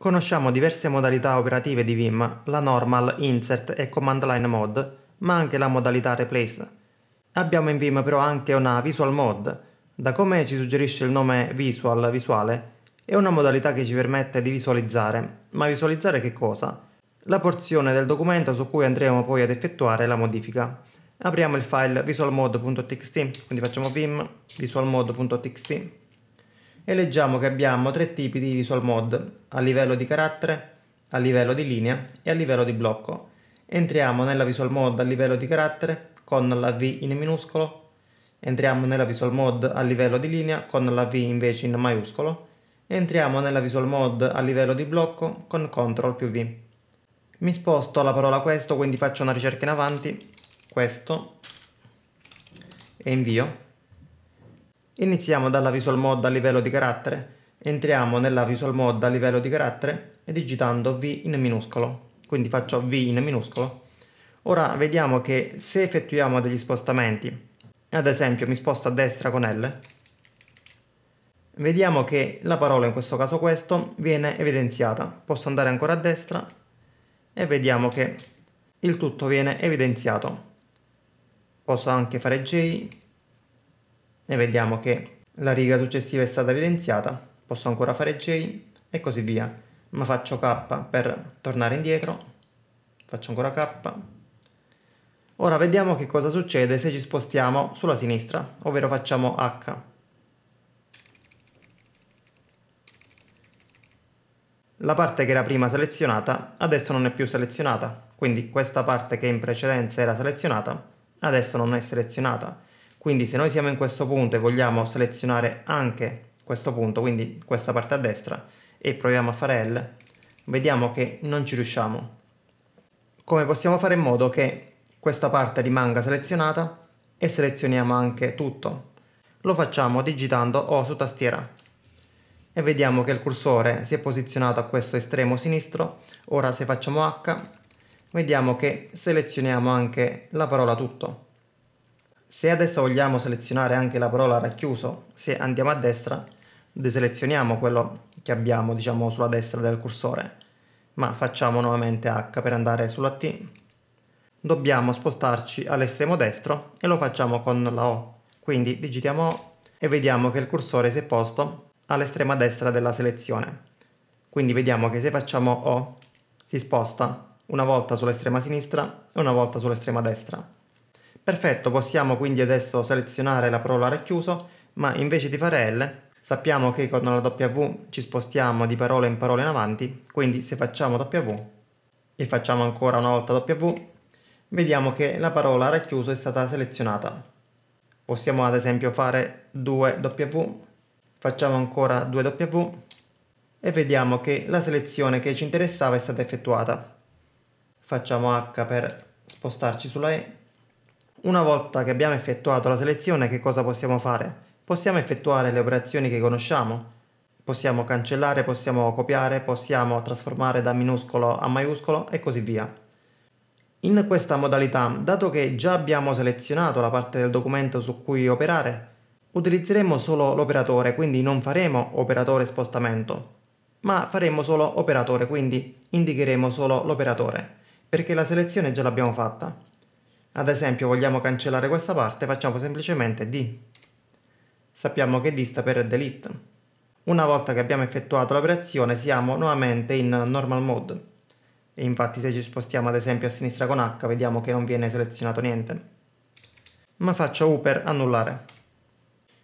Conosciamo diverse modalità operative di Vim, la normal, insert e command line mode, ma anche la modalità replace. Abbiamo in Vim però anche una visual mode, da come ci suggerisce il nome visual, visuale, è una modalità che ci permette di visualizzare. Ma visualizzare che cosa? La porzione del documento su cui andremo poi ad effettuare la modifica. Apriamo il file visualmode.txt, quindi facciamo vim visualmode.txt e leggiamo che abbiamo tre tipi di visual mod a livello di carattere, a livello di linea e a livello di blocco. Entriamo nella visual mod a livello di carattere con la V in minuscolo, entriamo nella visual mod a livello di linea con la V invece in maiuscolo, entriamo nella visual mod a livello di blocco con CTRL più V. Mi sposto alla parola questo, quindi faccio una ricerca in avanti, questo, e invio. Iniziamo dalla visual mode a livello di carattere. Entriamo nella visual mode a livello di carattere e digitando V in minuscolo. Quindi faccio V in minuscolo. Ora vediamo che se effettuiamo degli spostamenti, ad esempio mi sposto a destra con L, vediamo che la parola, in questo caso questo, viene evidenziata. Posso andare ancora a destra e vediamo che il tutto viene evidenziato. Posso anche fare J, e vediamo che la riga successiva è stata evidenziata, posso ancora fare J e così via, ma faccio K per tornare indietro, faccio ancora K. Ora vediamo che cosa succede se ci spostiamo sulla sinistra, ovvero facciamo H. La parte che era prima selezionata adesso non è più selezionata, quindi questa parte che in precedenza era selezionata adesso non è selezionata quindi se noi siamo in questo punto e vogliamo selezionare anche questo punto, quindi questa parte a destra, e proviamo a fare L, vediamo che non ci riusciamo. Come possiamo fare in modo che questa parte rimanga selezionata e selezioniamo anche tutto? Lo facciamo digitando O su tastiera e vediamo che il cursore si è posizionato a questo estremo sinistro. Ora se facciamo H, vediamo che selezioniamo anche la parola tutto se adesso vogliamo selezionare anche la parola racchiuso, se andiamo a destra, deselezioniamo quello che abbiamo, diciamo, sulla destra del cursore, ma facciamo nuovamente H per andare sulla T. Dobbiamo spostarci all'estremo destro e lo facciamo con la O. Quindi digitiamo O e vediamo che il cursore si è posto all'estrema destra della selezione. Quindi vediamo che se facciamo O si sposta una volta sull'estrema sinistra e una volta sull'estrema destra. Perfetto, possiamo quindi adesso selezionare la parola racchiuso, ma invece di fare L sappiamo che con la W ci spostiamo di parola in parola in avanti, quindi se facciamo W e facciamo ancora una volta W, vediamo che la parola racchiuso è stata selezionata. Possiamo ad esempio fare 2W, facciamo ancora 2W e vediamo che la selezione che ci interessava è stata effettuata. Facciamo H per spostarci sulla E una volta che abbiamo effettuato la selezione che cosa possiamo fare? Possiamo effettuare le operazioni che conosciamo, possiamo cancellare, possiamo copiare, possiamo trasformare da minuscolo a maiuscolo e così via. In questa modalità, dato che già abbiamo selezionato la parte del documento su cui operare, utilizzeremo solo l'operatore, quindi non faremo operatore spostamento, ma faremo solo operatore, quindi indicheremo solo l'operatore, perché la selezione già l'abbiamo fatta. Ad esempio vogliamo cancellare questa parte, facciamo semplicemente D. Sappiamo che D sta per delete. Una volta che abbiamo effettuato l'operazione siamo nuovamente in normal mode. E infatti se ci spostiamo ad esempio a sinistra con H vediamo che non viene selezionato niente. Ma faccio U per annullare.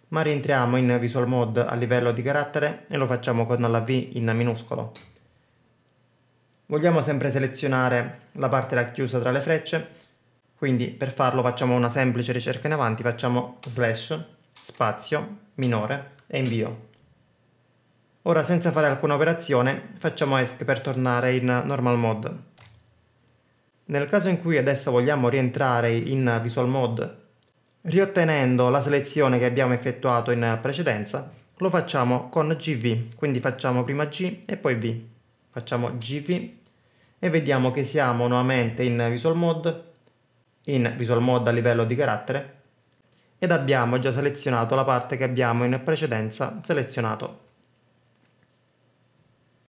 Ma rientriamo in visual mode a livello di carattere e lo facciamo con la V in minuscolo. Vogliamo sempre selezionare la parte racchiusa tra le frecce quindi per farlo facciamo una semplice ricerca in avanti, facciamo slash, spazio, minore e invio. Ora senza fare alcuna operazione facciamo ESC per tornare in normal mode. Nel caso in cui adesso vogliamo rientrare in visual mode riottenendo la selezione che abbiamo effettuato in precedenza lo facciamo con GV, quindi facciamo prima G e poi V. Facciamo GV e vediamo che siamo nuovamente in visual mode in Visual Mode a livello di carattere ed abbiamo già selezionato la parte che abbiamo in precedenza selezionato.